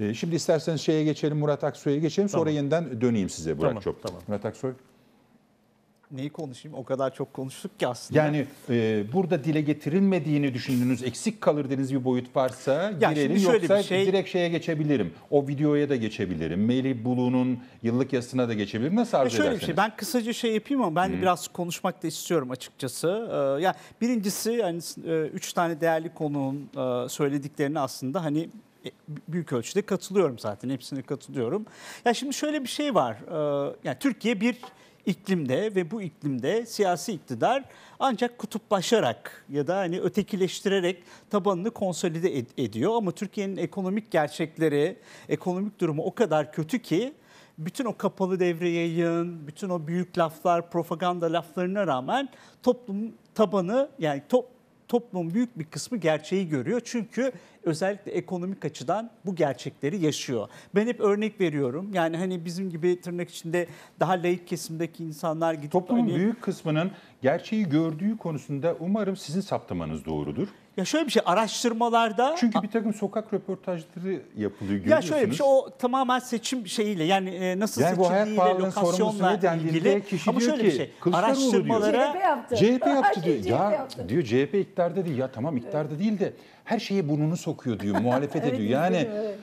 Ee, şimdi isterseniz şeye geçelim, Murat Aksoy'a geçelim. Sonra Tamam. yeniden döneyim size Burak Tamam, Çop. tamam. Murat Aksoy. Neyi konuşayım? O kadar çok konuştuk ki aslında. Yani e, burada dile getirilmediğini düşündüğünüz, eksik kalır dediğiniz bir boyut varsa Ya girelim. şimdi şöyle bir Yoksa şey- direkt şeye geçebilirim. O videoya da geçebilirim. Meli Bulu'nun yıllık yasına da geçebilirim. Nasıl arzu Ya e, şöyle bir şey ben kısaca şey yapayım ama ben de biraz konuşmak da istiyorum açıkçası. Ee, ya birincisi hani üç tane değerli konuğun e, söylediklerini aslında hani e, büyük ölçüde katılıyorum zaten. Hepsine katılıyorum. Ya şimdi şöyle bir şey var. E, yani Türkiye bir iklimde ve bu iklimde siyasi iktidar ancak kutuplaşarak ya da hani ötekileştirerek tabanını konsolide ed- ediyor. Ama Türkiye'nin ekonomik gerçekleri, ekonomik durumu o kadar kötü ki bütün o kapalı devre yayın, bütün o büyük laflar, propaganda laflarına rağmen toplum tabanı yani top, toplumun büyük bir kısmı gerçeği görüyor. Çünkü özellikle ekonomik açıdan bu gerçekleri yaşıyor. Ben hep örnek veriyorum. Yani hani bizim gibi tırnak içinde daha laik kesimdeki insanlar gidip... Toplumun hani... büyük kısmının gerçeği gördüğü konusunda umarım sizin saptamanız doğrudur. Ya şöyle bir şey araştırmalarda... Çünkü bir takım sokak röportajları yapılıyor görüyorsunuz. Ya şöyle bir şey o tamamen seçim şeyiyle yani e, nasıl yani seçildiğiyle lokasyonla ilgili. Kişi Ama şöyle ki, bir şey araştırmalara... CHP yaptı. CHP yaptı diyor. ya yaptı. diyor CHP iktidarda değil ya tamam iktidarda değil de her şeye burnunu sokuyor diyor muhalefete evet, Yani evet.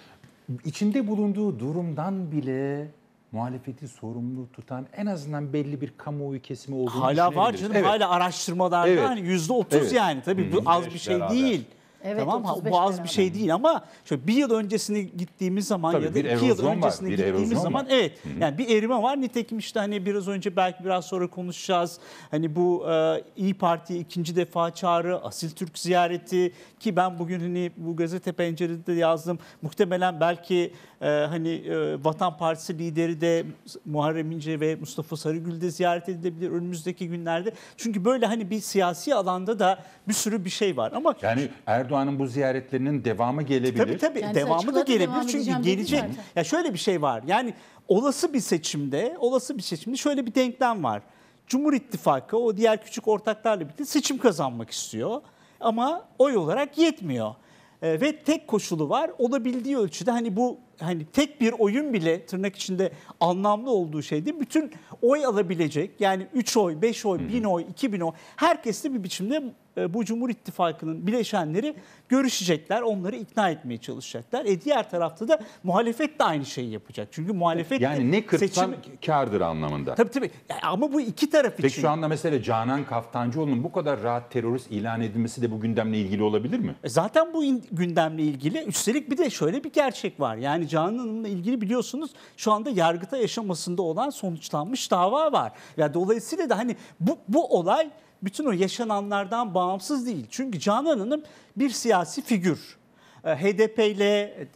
içinde bulunduğu durumdan bile muhalefeti sorumlu tutan en azından belli bir kamuoyu kesimi olduğunu Hala var canım Evet. hala araştırmalarda Evet. hani yüzde otuz Evet. yani tabii bu az bir şey değil. Evet, tamam ha, bu az bir şey değil ama şöyle bir yıl öncesini gittiğimiz zaman Tabii ya da iki yıl öncesini var, gittiğimiz zaman var. evet Hı-hı. yani bir erime var. Nitekim işte hani biraz önce belki biraz sonra konuşacağız. Hani bu e, İyi Parti ikinci defa çağrı, Asil Türk ziyareti ki ben bugün hani bu gazete pencerede yazdım. Muhtemelen belki e, hani e, Vatan Partisi lideri de Muharrem İnce ve Mustafa Sarıgül de ziyaret edilebilir önümüzdeki günlerde. Çünkü böyle hani bir siyasi alanda da bir sürü bir şey var ama yani Erdoğan Erdoğan'ın bu ziyaretlerinin devamı gelebilir. Tabii tabii yani devamı da gelebilir devam çünkü gelecek. Şey ya şöyle bir şey var. Yani olası bir seçimde, olası bir seçimde şöyle bir denklem var. Cumhur İttifakı o diğer küçük ortaklarla birlikte seçim kazanmak istiyor ama oy olarak yetmiyor. E, ve tek koşulu var olabildiği ölçüde hani bu hani tek bir oyun bile tırnak içinde anlamlı olduğu şeydi. Bütün oy alabilecek yani 3 oy, 5 oy, 1000 oy, 2000 oy herkesle bir biçimde e, bu Cumhur İttifakı'nın bileşenleri görüşecekler, onları ikna etmeye çalışacaklar. E diğer tarafta da muhalefet de aynı şeyi yapacak. Çünkü muhalefet Yani ne kırpsan seçim... kardır anlamında. Tabii tabii ama bu iki taraf için. Peki şu anda mesela Canan Kaftancıoğlu'nun bu kadar rahat terörist ilan edilmesi de bu gündemle ilgili olabilir mi? E, zaten bu gündemle ilgili. Üstelik bir de şöyle bir gerçek var. Yani Canan Hanım'la ilgili biliyorsunuz şu anda yargıta yaşamasında olan sonuçlanmış dava var. Ya yani dolayısıyla da hani bu, bu olay bütün o yaşananlardan bağımsız değil. Çünkü Canan Hanım bir siyasi figür. Ee, HDP ile e, e,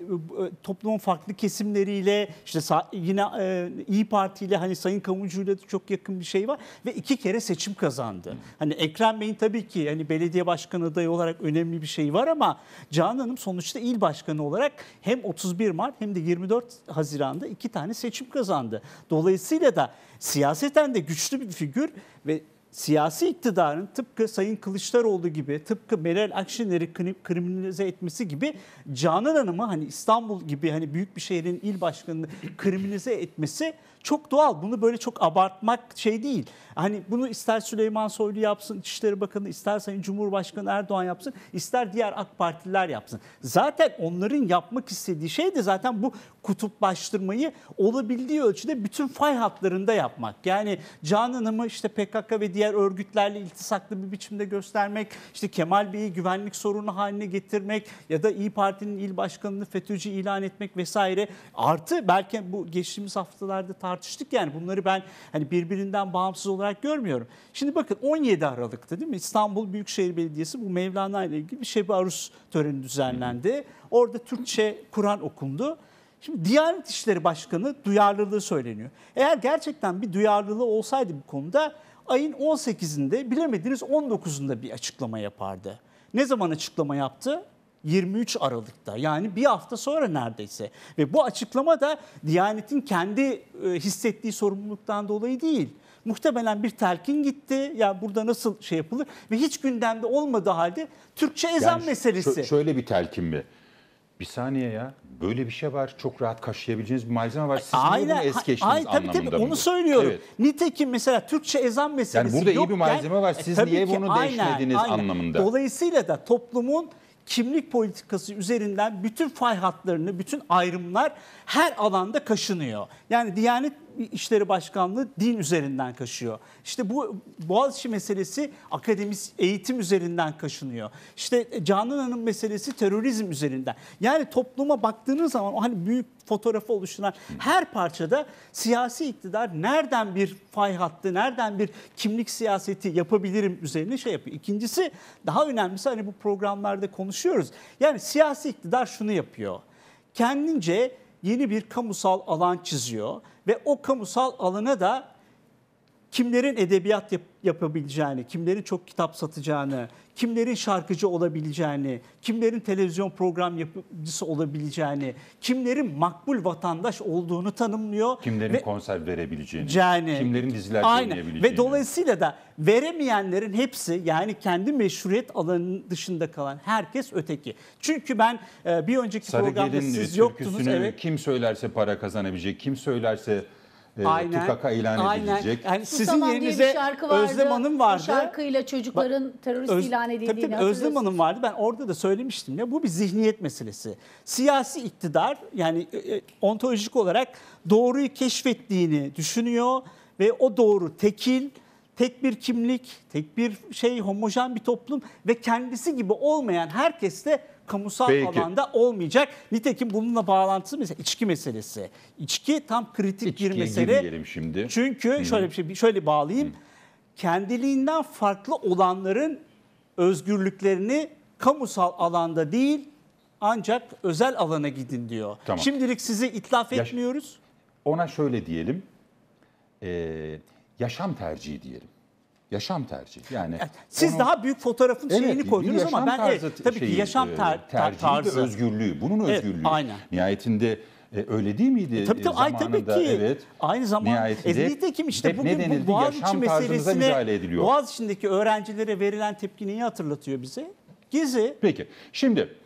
toplumun farklı kesimleriyle işte yine e, İyi Parti ile hani Sayın Kavucu ile çok yakın bir şey var ve iki kere seçim kazandı. Hani Ekrem Bey'in tabii ki hani belediye başkanı adayı olarak önemli bir şey var ama Canan Hanım sonuçta il başkanı olarak hem 31 Mart hem de 24 Haziran'da iki tane seçim kazandı. Dolayısıyla da siyaseten de güçlü bir figür ve siyasi iktidarın tıpkı Sayın Kılıçdaroğlu gibi, tıpkı Meral Akşener'i kriminalize etmesi gibi Canan Hanım'ı hani İstanbul gibi hani büyük bir şehrin il başkanını kriminalize etmesi çok doğal. Bunu böyle çok abartmak şey değil. Hani bunu ister Süleyman Soylu yapsın, İçişleri Bakanı, ister Sayın Cumhurbaşkanı Erdoğan yapsın, ister diğer AK Partililer yapsın. Zaten onların yapmak istediği şey de zaten bu kutuplaştırmayı olabildiği ölçüde bütün fay hatlarında yapmak. Yani Canan Hanım'ı işte PKK ve diğer diğer örgütlerle iltisaklı bir biçimde göstermek, işte Kemal Bey'i güvenlik sorunu haline getirmek ya da İyi Parti'nin il başkanını FETÖ'cü ilan etmek vesaire artı belki bu geçtiğimiz haftalarda tartıştık yani bunları ben hani birbirinden bağımsız olarak görmüyorum. Şimdi bakın 17 Aralık'ta değil mi İstanbul Büyükşehir Belediyesi bu Mevlana ile ilgili bir Şebi Arus töreni düzenlendi. Orada Türkçe Kur'an okundu. Şimdi Diyanet İşleri Başkanı duyarlılığı söyleniyor. Eğer gerçekten bir duyarlılığı olsaydı bu konuda ayın 18'inde bilemediniz 19'unda bir açıklama yapardı. Ne zaman açıklama yaptı? 23 Aralık'ta yani bir hafta sonra neredeyse ve bu açıklama da Diyanet'in kendi e, hissettiği sorumluluktan dolayı değil. Muhtemelen bir telkin gitti. Ya burada nasıl şey yapılır ve hiç gündemde olmadığı halde Türkçe ezan yani meselesi. Şöyle bir telkin mi? bir saniye ya böyle bir şey var çok rahat kaşıyabileceğiniz bir malzeme var. Siz Aynen. bunu es geçtiniz Aynen, tabii, anlamında tabii, onu mıdır? söylüyorum. Evet. Nitekim mesela Türkçe ezan meselesi Yani burada yokken, iyi bir malzeme var e, siz e, niye ki, bunu aynen, değiştirdiniz aynen. anlamında. Dolayısıyla da toplumun kimlik politikası üzerinden bütün fay hatlarını, bütün ayrımlar her alanda kaşınıyor. Yani Diyanet İşleri Başkanlığı din üzerinden kaşıyor. İşte bu Boğaziçi meselesi akademis eğitim üzerinden kaşınıyor. İşte e, Canan Hanım meselesi terörizm üzerinden. Yani topluma baktığınız zaman o hani büyük fotoğrafı oluşturan her parçada siyasi iktidar nereden bir fay hattı, nereden bir kimlik siyaseti yapabilirim üzerine şey yapıyor. İkincisi daha önemlisi hani bu programlarda konuşuyoruz. Yani siyasi iktidar şunu yapıyor. Kendince yeni bir kamusal alan çiziyor ve o kamusal alanı da kimlerin edebiyat yap- yapabileceğini, kimlerin çok kitap satacağını, kimlerin şarkıcı olabileceğini, kimlerin televizyon program yapıcısı olabileceğini, kimlerin makbul vatandaş olduğunu tanımlıyor. Kimlerin ve, konser verebileceğini, yani, kimlerin diziler oynayabileceğini. Ve dolayısıyla da veremeyenlerin hepsi yani kendi meşruiyet alanının dışında kalan herkes öteki. Çünkü ben e, bir önceki Sarı programda siz yoktunuz. Evet. Kim söylerse para kazanabilecek, kim söylerse ee, aynen, tukaka ilan aynen. edilecek. Yani sizin yerinize Özlem Hanım vardı. şarkıyla çocukların Bak, terörist öz, ilan edildiğini tabii, tabii, Özlem Hanım vardı. Ben orada da söylemiştim ya bu bir zihniyet meselesi. Siyasi iktidar yani e, e, ontolojik olarak doğruyu keşfettiğini düşünüyor ve o doğru tekil tek bir kimlik, tek bir şey, homojen bir toplum ve kendisi gibi olmayan herkesle kamusal Peki. alanda olmayacak. Nitekim bununla bağlantısı mesela içki meselesi. İçki tam kritik İçkiye bir mesele. şimdi. Çünkü hmm. şöyle bir şey şöyle bağlayayım. Hmm. Kendiliğinden farklı olanların özgürlüklerini kamusal alanda değil ancak özel alana gidin diyor. Tamam. Şimdilik sizi itlaf Yaş- etmiyoruz. Ona şöyle diyelim. Ee, yaşam tercihi diyelim yaşam tercihi. Yani siz onun, daha büyük fotoğrafın evet, şeyini koydunuz ama ben tarzı, evet, tabii şeyi, ki yaşam e, ter, ter, tarzı özgürlüğü. Bunun evet, özgürlüğü. Aynen. Nihayetinde e, öyle değil miydi? E, tabii tabii, ay, tabii ki. Evet. Aynı zamanda e, kim işte bugün denildi, bu Boğaziçi meselesine Boğaziçi'ndeki öğrencilere verilen tepki neyi hatırlatıyor bize? Gizi. Peki. Şimdi